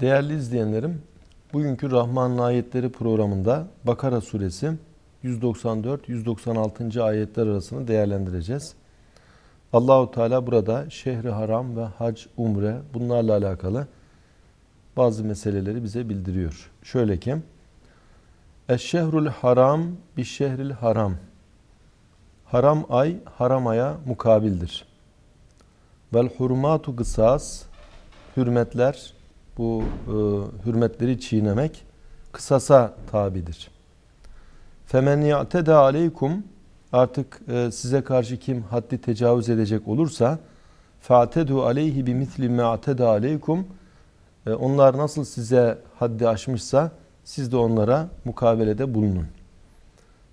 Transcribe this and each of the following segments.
Değerli izleyenlerim, bugünkü Rahman ayetleri programında Bakara suresi 194-196. ayetler arasını değerlendireceğiz. Allahu Teala burada şehri haram ve hac, umre bunlarla alakalı bazı meseleleri bize bildiriyor. Şöyle ki, Eşşehrul haram bir şehril haram. Haram ay, haram aya mukabildir. Vel hurmatu gısas, hürmetler, bu e, hürmetleri çiğnemek kısasa tabidir. Femen ya'tede aleykum artık e, size karşı kim haddi tecavüz edecek olursa fa'tedu aleyhi bi misli ma'tede aleykum e, onlar nasıl size haddi aşmışsa siz de onlara mukabelede bulunun.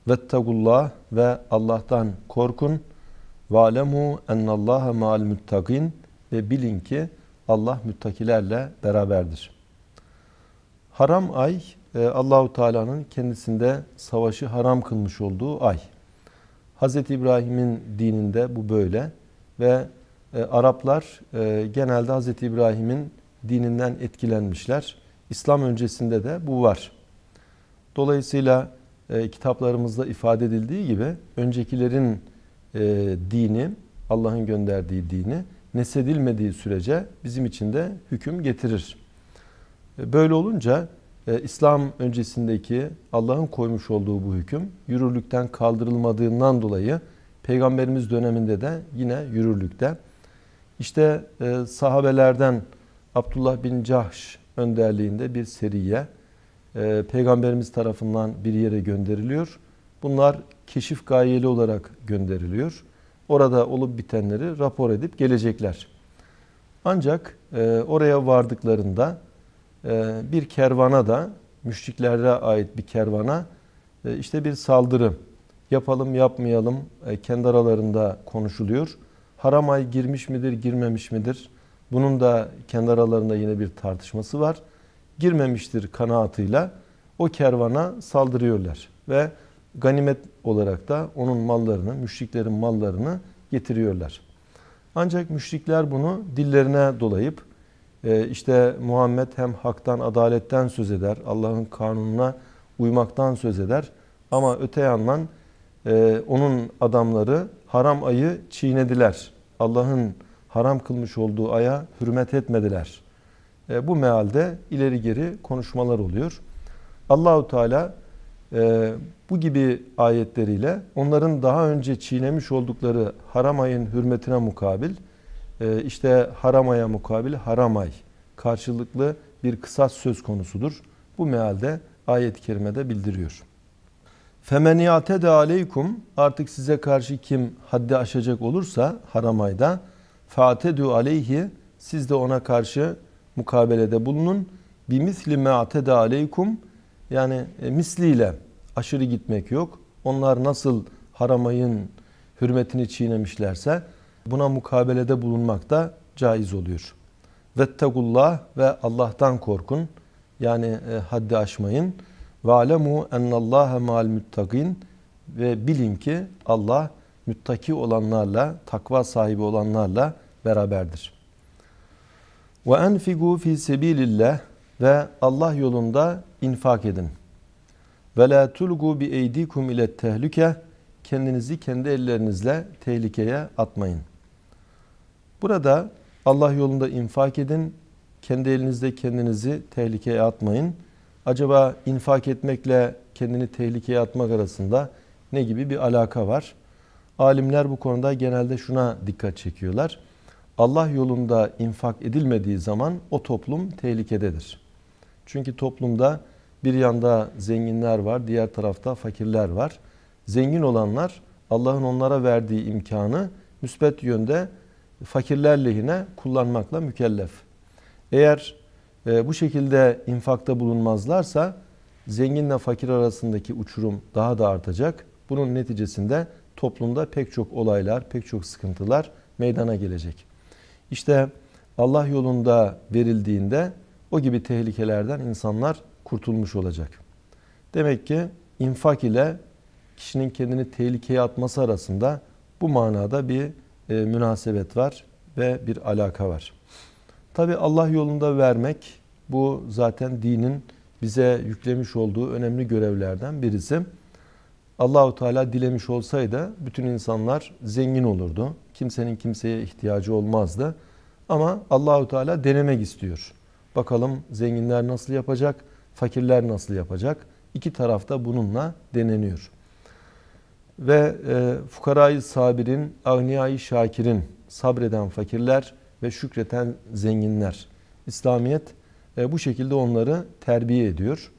Vettagullah ve Allah'tan korkun. Valemu ennallaha ma'al muttaqin ve bilin ki Allah müttakilerle beraberdir. Haram ay e, Allahu Teala'nın kendisinde savaşı haram kılmış olduğu ay. Hz. İbrahim'in dininde bu böyle ve e, Araplar e, genelde Hz. İbrahim'in dininden etkilenmişler. İslam öncesinde de bu var. Dolayısıyla kitaplarımızda ifade edildiği gibi öncekilerin dini, Allah'ın gönderdiği dini nesedilmediği sürece bizim için de hüküm getirir. E, böyle olunca e, İslam öncesindeki Allah'ın koymuş olduğu bu hüküm yürürlükten kaldırılmadığından dolayı Peygamberimiz döneminde de yine yürürlükte. İşte e, sahabelerden Abdullah bin Cahş önderliğinde bir seriye Peygamberimiz tarafından bir yere gönderiliyor. Bunlar keşif gayeli olarak gönderiliyor. Orada olup bitenleri rapor edip gelecekler. Ancak e, oraya vardıklarında e, bir kervana da müşriklere ait bir kervana e, işte bir saldırı yapalım yapmayalım e, kendi aralarında konuşuluyor. Haram ay girmiş midir girmemiş midir? Bunun da kendi aralarında yine bir tartışması var. Girmemiştir kanaatıyla o kervana saldırıyorlar ve ganimet olarak da onun mallarını, müşriklerin mallarını getiriyorlar. Ancak müşrikler bunu dillerine dolayıp e, işte Muhammed hem haktan, adaletten söz eder, Allah'ın kanununa uymaktan söz eder ama öte yandan e, onun adamları haram ayı çiğnediler. Allah'ın haram kılmış olduğu aya hürmet etmediler. E, bu mealde ileri geri konuşmalar oluyor. Allahu Teala e, bu gibi ayetleriyle onların daha önce çiğnemiş oldukları haram ayın hürmetine mukabil e, işte haram aya mukabil haram ay karşılıklı bir kısas söz konusudur. Bu mealde ayet-i kerimede bildiriyor. Femeniyate de aleykum artık size karşı kim haddi aşacak olursa haram ayda fatedü aleyhi siz de ona karşı mukabelede bulunun. Bimisli me'ate de aleykum yani e, misliyle aşırı gitmek yok. Onlar nasıl haramayın hürmetini çiğnemişlerse buna mukabelede bulunmak da caiz oluyor. Vettakullah ve Allah'tan korkun. Yani e, haddi aşmayın. Ve alemu ennallaha ma'al muttakin ve bilin ki Allah müttaki olanlarla, takva sahibi olanlarla beraberdir. Ve enfigu fi sebilillah ve Allah yolunda infak edin. Ve la tulgu bi eydikum ile tehlike kendinizi kendi ellerinizle tehlikeye atmayın. Burada Allah yolunda infak edin. Kendi elinizde kendinizi tehlikeye atmayın. Acaba infak etmekle kendini tehlikeye atmak arasında ne gibi bir alaka var? Alimler bu konuda genelde şuna dikkat çekiyorlar. Allah yolunda infak edilmediği zaman o toplum tehlikededir. Çünkü toplumda bir yanda zenginler var, diğer tarafta fakirler var. Zengin olanlar Allah'ın onlara verdiği imkanı müsbet yönde fakirler lehine kullanmakla mükellef. Eğer e, bu şekilde infakta bulunmazlarsa zenginle fakir arasındaki uçurum daha da artacak. Bunun neticesinde toplumda pek çok olaylar, pek çok sıkıntılar meydana gelecek. İşte Allah yolunda verildiğinde o gibi tehlikelerden insanlar kurtulmuş olacak. Demek ki infak ile kişinin kendini tehlikeye atması arasında bu manada bir e, münasebet var ve bir alaka var. Tabi Allah yolunda vermek bu zaten dinin bize yüklemiş olduğu önemli görevlerden birisi. Allahu Teala dilemiş olsaydı bütün insanlar zengin olurdu. Kimsenin kimseye ihtiyacı olmazdı. Ama Allahu Teala denemek istiyor. Bakalım zenginler nasıl yapacak, fakirler nasıl yapacak? İki tarafta bununla deneniyor. Ve e, fukarayı sabirin, agniyayı şakirin, sabreden fakirler ve şükreten zenginler. İslamiyet e, bu şekilde onları terbiye ediyor.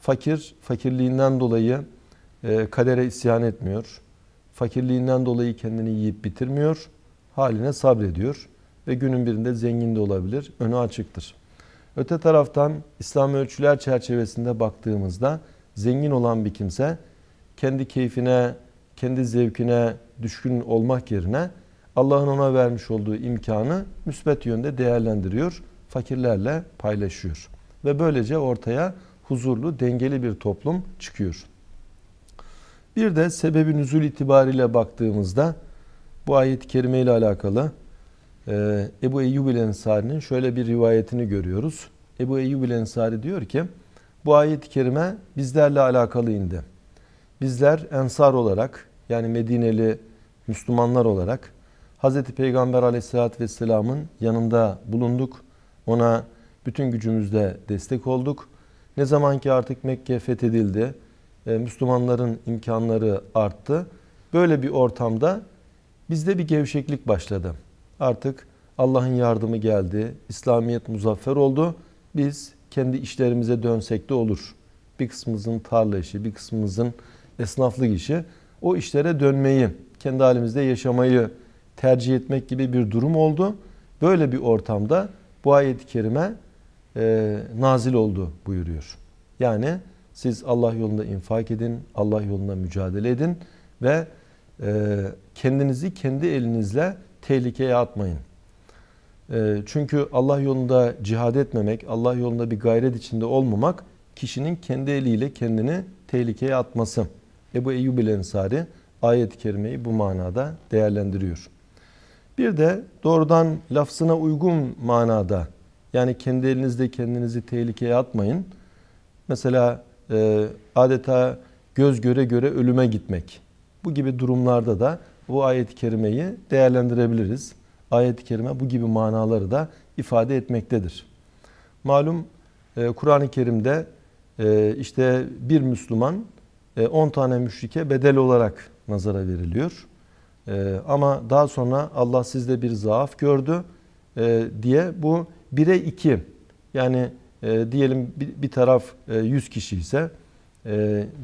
Fakir, fakirliğinden dolayı e, kadere isyan etmiyor. Fakirliğinden dolayı kendini yiyip bitirmiyor. Haline sabrediyor. Ve günün birinde zengin de olabilir. Önü açıktır. Öte taraftan İslam ölçüler çerçevesinde baktığımızda zengin olan bir kimse kendi keyfine, kendi zevkine düşkün olmak yerine Allah'ın ona vermiş olduğu imkanı müsbet yönde değerlendiriyor, fakirlerle paylaşıyor. Ve böylece ortaya huzurlu, dengeli bir toplum çıkıyor. Bir de sebebi üzül itibariyle baktığımızda bu ayet-i kerime ile alakalı ee, Ebu Eyyub el Ensari'nin şöyle bir rivayetini görüyoruz. Ebu Eyyub el Ensari diyor ki bu ayet-i kerime bizlerle alakalı indi. Bizler ensar olarak yani Medineli Müslümanlar olarak Hz. Peygamber aleyhissalatü vesselamın yanında bulunduk. Ona bütün gücümüzle destek olduk. Ne zaman ki artık Mekke fethedildi, e, Müslümanların imkanları arttı. Böyle bir ortamda bizde bir gevşeklik başladı artık Allah'ın yardımı geldi. İslamiyet muzaffer oldu. Biz kendi işlerimize dönsek de olur. Bir kısmımızın tarla işi, bir kısmımızın esnaflık işi. O işlere dönmeyi, kendi halimizde yaşamayı tercih etmek gibi bir durum oldu. Böyle bir ortamda bu ayet-i kerime e, nazil oldu buyuruyor. Yani siz Allah yolunda infak edin, Allah yolunda mücadele edin ve e, kendinizi kendi elinizle tehlikeye atmayın. Ee, çünkü Allah yolunda cihad etmemek, Allah yolunda bir gayret içinde olmamak kişinin kendi eliyle kendini tehlikeye atması. Ebu Eyyub el Ensari ayet-i kerimeyi bu manada değerlendiriyor. Bir de doğrudan lafzına uygun manada yani kendi elinizde kendinizi tehlikeye atmayın. Mesela e, adeta göz göre göre ölüme gitmek. Bu gibi durumlarda da bu ayet-i kerimeyi değerlendirebiliriz. Ayet-i kerime bu gibi manaları da ifade etmektedir. Malum e, Kur'an-ı Kerim'de e, işte bir Müslüman 10 e, tane müşrike bedel olarak nazara veriliyor. Ama daha sonra Allah sizde bir zaaf gördü diye bu 1'e 2 yani diyelim bir taraf 100 kişi ise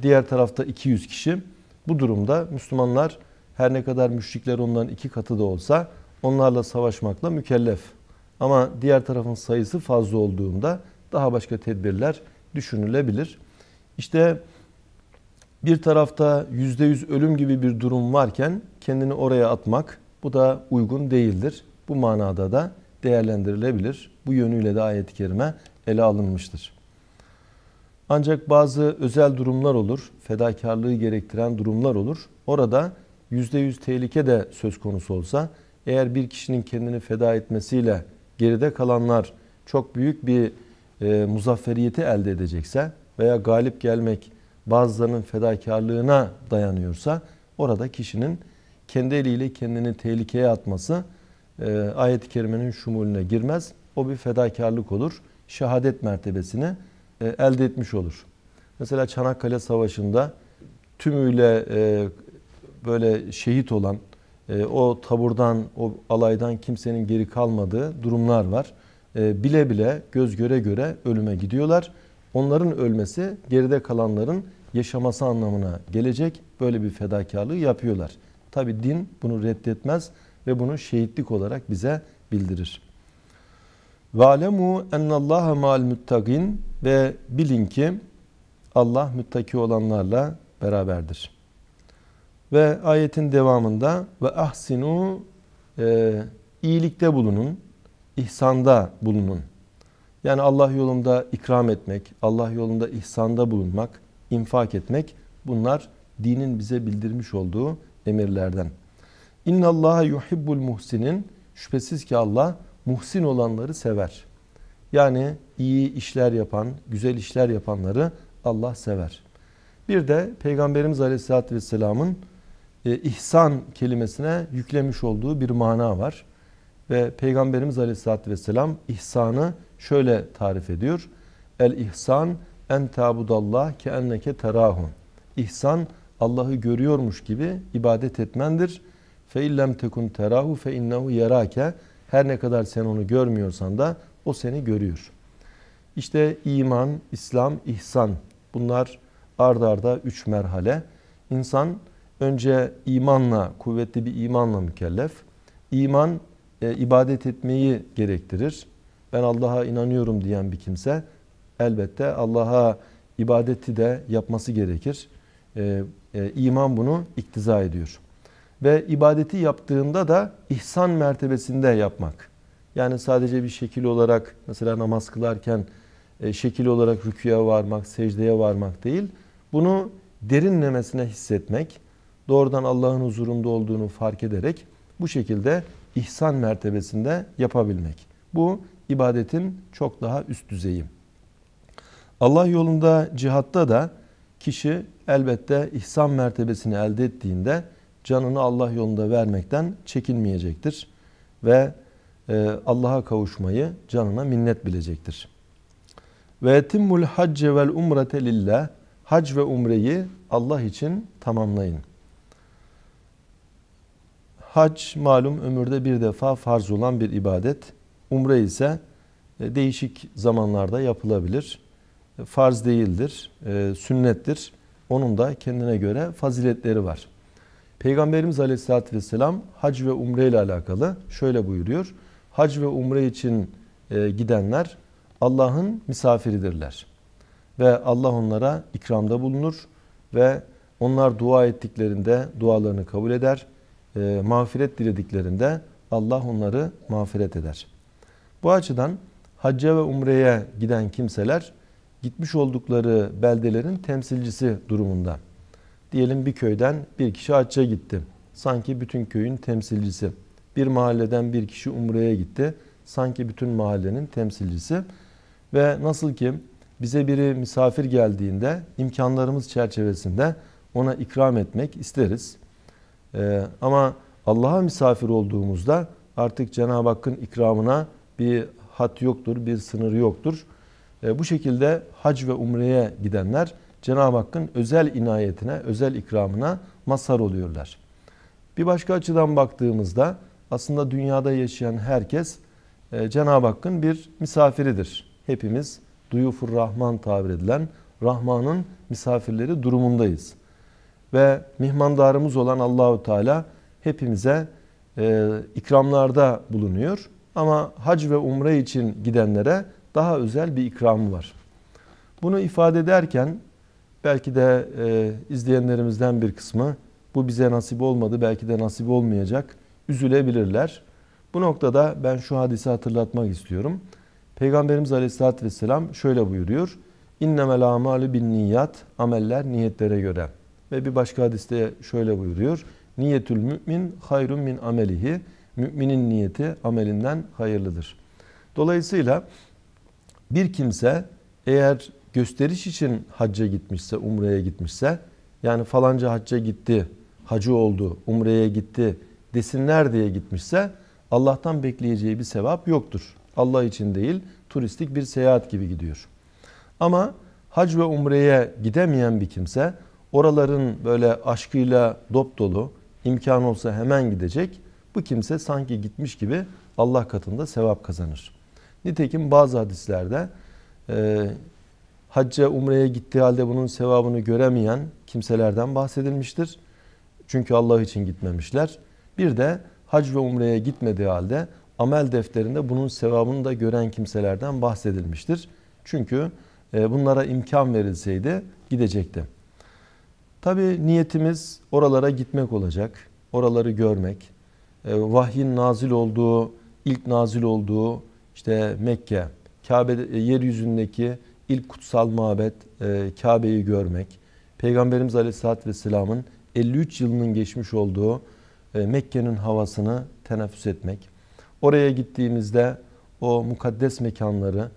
diğer tarafta 200 kişi bu durumda Müslümanlar her ne kadar müşrikler onların iki katı da olsa onlarla savaşmakla mükellef. Ama diğer tarafın sayısı fazla olduğunda daha başka tedbirler düşünülebilir. İşte bir tarafta yüzde yüz ölüm gibi bir durum varken kendini oraya atmak bu da uygun değildir. Bu manada da değerlendirilebilir. Bu yönüyle de ayet-i kerime ele alınmıştır. Ancak bazı özel durumlar olur, fedakarlığı gerektiren durumlar olur. Orada %100 tehlike de söz konusu olsa eğer bir kişinin kendini feda etmesiyle geride kalanlar çok büyük bir e, muzafferiyeti elde edecekse veya galip gelmek bazılarının fedakarlığına dayanıyorsa orada kişinin kendi eliyle kendini tehlikeye atması e, ayet-i kerimenin şumulüne girmez. O bir fedakarlık olur. Şehadet mertebesini e, elde etmiş olur. Mesela Çanakkale Savaşı'nda tümüyle e, böyle şehit olan, e, o taburdan, o alaydan kimsenin geri kalmadığı durumlar var. E, bile bile göz göre göre ölüme gidiyorlar. Onların ölmesi geride kalanların yaşaması anlamına gelecek. Böyle bir fedakarlığı yapıyorlar. Tabi din bunu reddetmez ve bunu şehitlik olarak bize bildirir. Valemu ennallaha ma'al muttaqin ve bilin ki Allah müttaki olanlarla beraberdir.'' Ve ayetin devamında ve ahsinu e, iyilikte bulunun, ihsanda bulunun. Yani Allah yolunda ikram etmek, Allah yolunda ihsanda bulunmak, infak etmek bunlar dinin bize bildirmiş olduğu emirlerden. İnna Allah yuhibbul muhsinin şüphesiz ki Allah muhsin olanları sever. Yani iyi işler yapan, güzel işler yapanları Allah sever. Bir de Peygamberimiz Aleyhisselatü Vesselam'ın e, ihsan kelimesine yüklemiş olduğu bir mana var. Ve Peygamberimiz Aleyhisselatü Vesselam ihsanı şöyle tarif ediyor. El ihsan en tabudallah ke enneke terahun. İhsan Allah'ı görüyormuş gibi ibadet etmendir. Fe illem tekun terahu fe innehu yerake. Her ne kadar sen onu görmüyorsan da o seni görüyor. İşte iman, İslam, ihsan bunlar ardarda arda üç merhale. İnsan önce imanla, kuvvetli bir imanla mükellef. İman e, ibadet etmeyi gerektirir. Ben Allah'a inanıyorum diyen bir kimse elbette Allah'a ibadeti de yapması gerekir. E, e, iman bunu iktiza ediyor. Ve ibadeti yaptığında da ihsan mertebesinde yapmak. Yani sadece bir şekil olarak mesela namaz kılarken e, şekil olarak rüküye varmak, secdeye varmak değil. Bunu derinlemesine hissetmek, doğrudan Allah'ın huzurunda olduğunu fark ederek bu şekilde ihsan mertebesinde yapabilmek. Bu ibadetin çok daha üst düzeyi. Allah yolunda cihatta da kişi elbette ihsan mertebesini elde ettiğinde canını Allah yolunda vermekten çekinmeyecektir ve e, Allah'a kavuşmayı canına minnet bilecektir. Ve etimmul hacce vel umrete lillah hac ve umreyi Allah için tamamlayın. Hac malum ömürde bir defa farz olan bir ibadet. Umre ise e, değişik zamanlarda yapılabilir. E, farz değildir, e, sünnettir. Onun da kendine göre faziletleri var. Peygamberimiz Aleyhisselatü Vesselam hac ve umre ile alakalı şöyle buyuruyor. Hac ve umre için gidenler Allah'ın misafiridirler. Ve Allah onlara ikramda bulunur ve onlar dua ettiklerinde dualarını kabul eder e, mağfiret dilediklerinde Allah onları mağfiret eder. Bu açıdan hacca ve umreye giden kimseler gitmiş oldukları beldelerin temsilcisi durumunda. Diyelim bir köyden bir kişi hacca gitti. Sanki bütün köyün temsilcisi. Bir mahalleden bir kişi umreye gitti. Sanki bütün mahallenin temsilcisi. Ve nasıl ki bize biri misafir geldiğinde imkanlarımız çerçevesinde ona ikram etmek isteriz. Ee, ama Allah'a misafir olduğumuzda artık Cenab-ı Hakk'ın ikramına bir hat yoktur, bir sınır yoktur. Ee, bu şekilde hac ve umreye gidenler Cenab-ı Hakk'ın özel inayetine, özel ikramına mazhar oluyorlar. Bir başka açıdan baktığımızda aslında dünyada yaşayan herkes e, Cenab-ı Hakk'ın bir misafiridir. Hepimiz duyufur rahman tabir edilen Rahman'ın misafirleri durumundayız ve mihmandarımız olan Allahu Teala hepimize e, ikramlarda bulunuyor. Ama hac ve umre için gidenlere daha özel bir ikram var. Bunu ifade ederken belki de e, izleyenlerimizden bir kısmı bu bize nasip olmadı belki de nasip olmayacak üzülebilirler. Bu noktada ben şu hadisi hatırlatmak istiyorum. Peygamberimiz Aleyhisselatü Vesselam şöyle buyuruyor. İnnemel amalu bin niyat ameller niyetlere göre.'' Ve bir başka hadiste şöyle buyuruyor. Niyetül mümin hayrun min amelihi. Müminin niyeti amelinden hayırlıdır. Dolayısıyla bir kimse eğer gösteriş için hacca gitmişse, umreye gitmişse yani falanca hacca gitti, hacı oldu, umreye gitti desinler diye gitmişse Allah'tan bekleyeceği bir sevap yoktur. Allah için değil, turistik bir seyahat gibi gidiyor. Ama hac ve umreye gidemeyen bir kimse oraların böyle aşkıyla dop dolu, imkan olsa hemen gidecek. Bu kimse sanki gitmiş gibi Allah katında sevap kazanır. Nitekim bazı hadislerde e, hacca umreye gittiği halde bunun sevabını göremeyen kimselerden bahsedilmiştir. Çünkü Allah için gitmemişler. Bir de hac ve umreye gitmediği halde amel defterinde bunun sevabını da gören kimselerden bahsedilmiştir. Çünkü e, bunlara imkan verilseydi gidecekti. Tabi niyetimiz oralara gitmek olacak. Oraları görmek. Ee, vahyin nazil olduğu, ilk nazil olduğu işte Mekke, Kabe e, yeryüzündeki ilk kutsal mabet e, Kabe'yi görmek. Peygamberimiz Aleyhisselatü Vesselam'ın 53 yılının geçmiş olduğu e, Mekke'nin havasını teneffüs etmek. Oraya gittiğimizde o mukaddes mekanları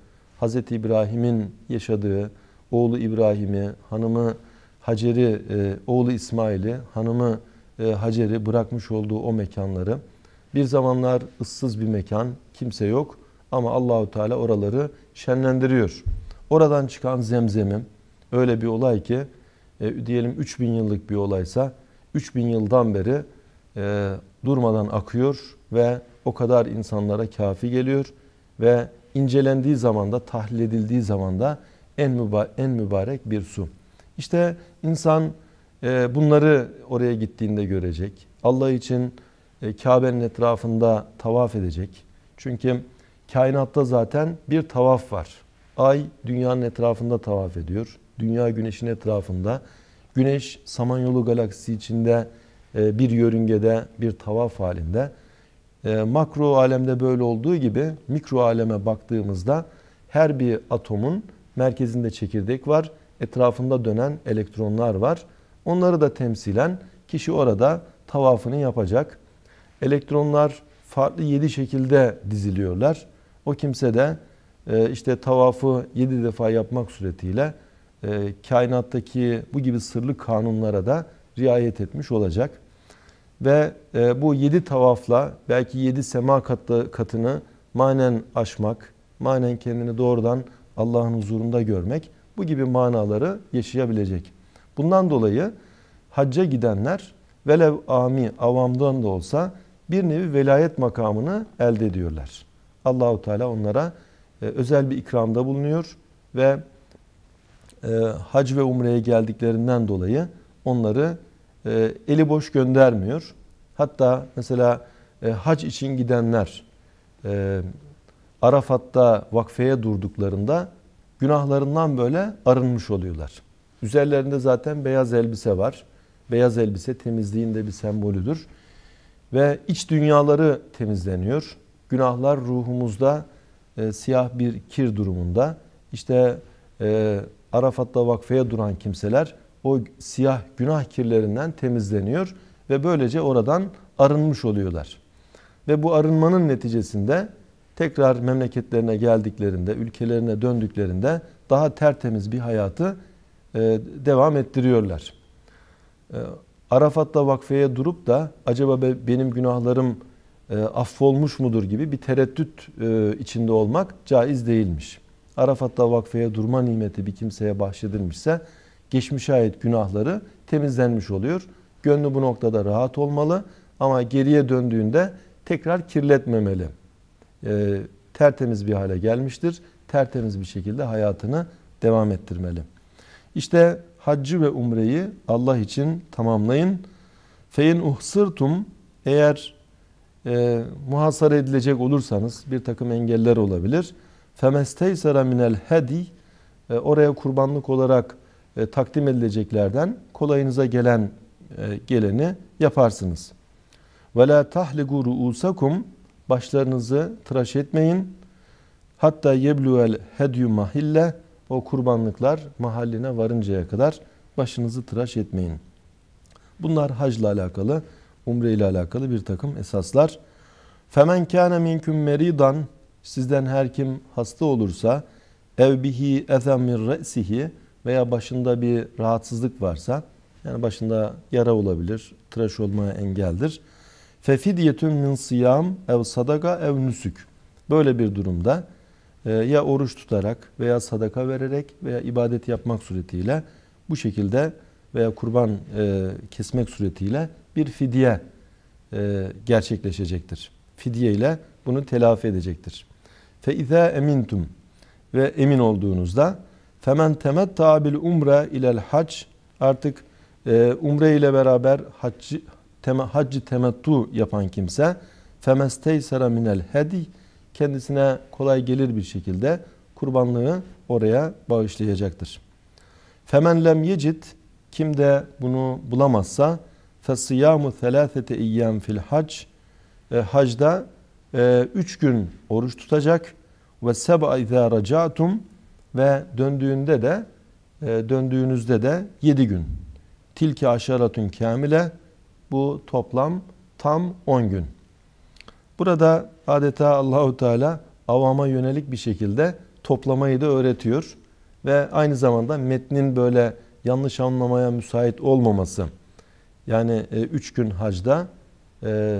Hz. İbrahim'in yaşadığı, oğlu İbrahim'i, hanımı Hacer'i, e, oğlu İsmail'i, hanımı e, Hacer'i bırakmış olduğu o mekanları. Bir zamanlar ıssız bir mekan, kimse yok ama Allahu Teala oraları şenlendiriyor. Oradan çıkan zemzemim öyle bir olay ki e, diyelim 3000 yıllık bir olaysa 3000 yıldan beri e, durmadan akıyor ve o kadar insanlara kafi geliyor ve incelendiği zamanda tahlil edildiği zamanda en, müba en mübarek bir su. İşte insan e, bunları oraya gittiğinde görecek. Allah için e, Kabe'nin etrafında tavaf edecek. Çünkü kainatta zaten bir tavaf var. Ay dünyanın etrafında tavaf ediyor. Dünya güneşin etrafında. Güneş Samanyolu galaksisi içinde e, bir yörüngede bir tavaf halinde. Makro alemde böyle olduğu gibi mikro aleme baktığımızda her bir atomun merkezinde çekirdek var etrafında dönen elektronlar var. Onları da temsilen kişi orada tavafını yapacak. Elektronlar farklı yedi şekilde diziliyorlar. O kimse de e, işte tavafı yedi defa yapmak suretiyle e, kainattaki bu gibi sırlı kanunlara da riayet etmiş olacak. Ve e, bu yedi tavafla belki yedi sema katı, katını manen aşmak, manen kendini doğrudan Allah'ın huzurunda görmek bu gibi manaları yaşayabilecek. Bundan dolayı hacca gidenler velev ami avamdan da olsa bir nevi velayet makamını elde ediyorlar. Allahu Teala onlara e, özel bir ikramda bulunuyor ve e, hac ve umreye geldiklerinden dolayı onları e, eli boş göndermiyor. Hatta mesela e, hac için gidenler e, Arafat'ta vakfeye durduklarında günahlarından böyle arınmış oluyorlar. Üzerlerinde zaten beyaz elbise var. Beyaz elbise temizliğin de bir sembolüdür. Ve iç dünyaları temizleniyor. Günahlar ruhumuzda e, siyah bir kir durumunda. İşte e, Arafat'ta vakfeye duran kimseler o siyah günah kirlerinden temizleniyor ve böylece oradan arınmış oluyorlar. Ve bu arınmanın neticesinde tekrar memleketlerine geldiklerinde, ülkelerine döndüklerinde daha tertemiz bir hayatı e, devam ettiriyorlar. E, Arafat'ta vakfeye durup da acaba benim günahlarım e, affolmuş mudur gibi bir tereddüt içinde olmak caiz değilmiş. Arafat'ta vakfeye durma nimeti bir kimseye bahşedilmişse geçmişe ait günahları temizlenmiş oluyor. Gönlü bu noktada rahat olmalı ama geriye döndüğünde tekrar kirletmemeli e, tertemiz bir hale gelmiştir. Tertemiz bir şekilde hayatını devam ettirmeli. İşte haccı ve umreyi Allah için tamamlayın. Fein uhsırtum eğer e, muhasara edilecek olursanız bir takım engeller olabilir. Femesteysara minel hedi e, oraya kurbanlık olarak e, takdim edileceklerden kolayınıza gelen e, geleni yaparsınız. Ve la tahligu ruusakum başlarınızı tıraş etmeyin. Hatta yebluvel hedyu mahille o kurbanlıklar mahalline varıncaya kadar başınızı tıraş etmeyin. Bunlar hacla alakalı, umre ile alakalı bir takım esaslar. Femen kana minkum meridan sizden her kim hasta olursa ev bihi ezen min re'sihi veya başında bir rahatsızlık varsa yani başında yara olabilir, tıraş olmaya engeldir. Fefidyetün min siyam ev sadaka ev nüsük. Böyle bir durumda e, ya oruç tutarak veya sadaka vererek veya ibadet yapmak suretiyle bu şekilde veya kurban e, kesmek suretiyle bir fidye e, gerçekleşecektir. Fidye ile bunu telafi edecektir. Feiza emintum ve emin olduğunuzda femen temet tabil umre ilel hac artık umre ile beraber haccı, tema, haccı temettu yapan kimse femesteysera minel hedi kendisine kolay gelir bir şekilde kurbanlığı oraya bağışlayacaktır. Femen lem yecit kim de bunu bulamazsa fesiyamu selasete iyyam fil hac e, hacda e, üç gün oruç tutacak ve seb'a izâ racatum ve döndüğünde de e, döndüğünüzde de yedi gün. Tilki aşaratun kâmile. Bu toplam tam 10 gün. Burada adeta Allahu Teala avama yönelik bir şekilde toplamayı da öğretiyor ve aynı zamanda metnin böyle yanlış anlamaya müsait olmaması. Yani 3 e, gün hacda e,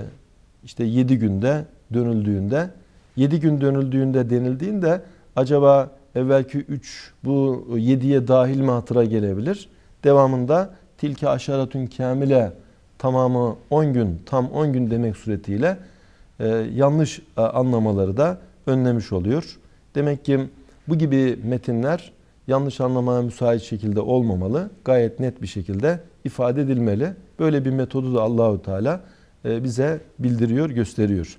işte 7 günde dönüldüğünde 7 gün dönüldüğünde denildiğinde acaba evvelki 3 bu 7'ye dahil mi hatıra gelebilir? Devamında tilke aşaratun kamile tamamı 10 gün, tam 10 gün demek suretiyle e, yanlış e, anlamaları da önlemiş oluyor. Demek ki bu gibi metinler yanlış anlamaya müsait şekilde olmamalı. Gayet net bir şekilde ifade edilmeli. Böyle bir metodu da Allahu Teala e, bize bildiriyor, gösteriyor.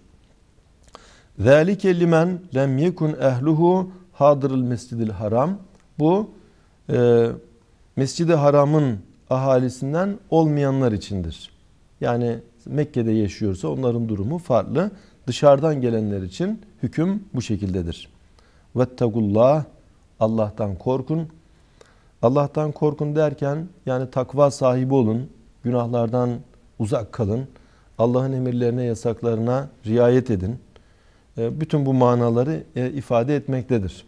Zalike limen lem yekun ehluhu hadırıl mescidil haram. Bu e, mescidi haramın ahalisinden olmayanlar içindir. Yani Mekke'de yaşıyorsa onların durumu farklı. Dışarıdan gelenler için hüküm bu şekildedir. Vettagullah Allah'tan korkun. Allah'tan korkun derken yani takva sahibi olun. Günahlardan uzak kalın. Allah'ın emirlerine, yasaklarına riayet edin. E, bütün bu manaları e, ifade etmektedir.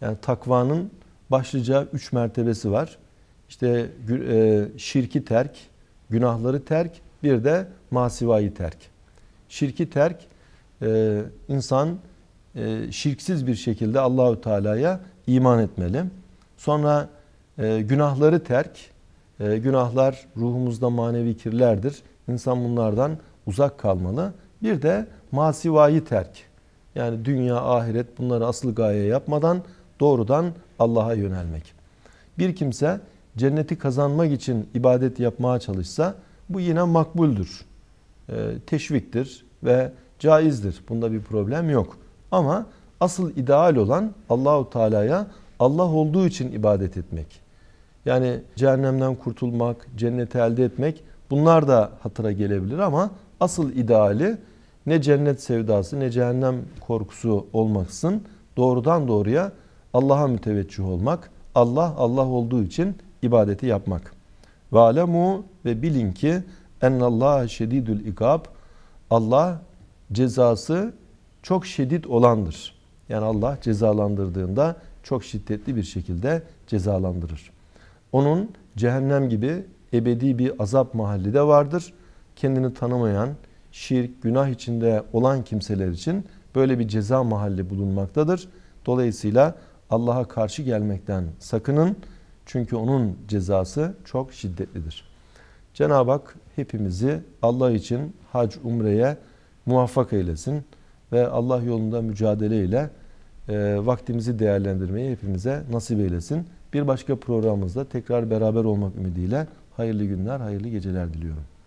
Yani takvanın başlıca üç mertebesi var. İşte e, şirki terk, günahları terk bir de masivayı terk. Şirki terk e, insan e, şirksiz bir şekilde Allahü Teala'ya iman etmeli. Sonra e, günahları terk. günahlar ruhumuzda manevi kirlerdir. İnsan bunlardan uzak kalmalı. Bir de masivayı terk. Yani dünya, ahiret bunları asıl gaye yapmadan doğrudan Allah'a yönelmek. Bir kimse cenneti kazanmak için ibadet yapmaya çalışsa bu yine makbuldür. E, teşviktir ve caizdir. Bunda bir problem yok. Ama asıl ideal olan Allahu Teala'ya Allah olduğu için ibadet etmek. Yani cehennemden kurtulmak, cenneti elde etmek bunlar da hatıra gelebilir ama asıl ideali ne cennet sevdası ne cehennem korkusu olmaksın doğrudan doğruya Allah'a müteveccüh olmak, Allah Allah olduğu için ibadeti yapmak. Ve ve bilin ki Allah şedidül ikab Allah cezası çok şiddet olandır. Yani Allah cezalandırdığında çok şiddetli bir şekilde cezalandırır. Onun cehennem gibi ebedi bir azap mahalli de vardır. Kendini tanımayan, şirk, günah içinde olan kimseler için böyle bir ceza mahalli bulunmaktadır. Dolayısıyla Allah'a karşı gelmekten sakının. Çünkü onun cezası çok şiddetlidir. Cenab-ı Hak hepimizi Allah için hac umreye muvaffak eylesin ve Allah yolunda mücadele ile e, vaktimizi değerlendirmeyi hepimize nasip eylesin. Bir başka programımızda tekrar beraber olmak ümidiyle hayırlı günler, hayırlı geceler diliyorum.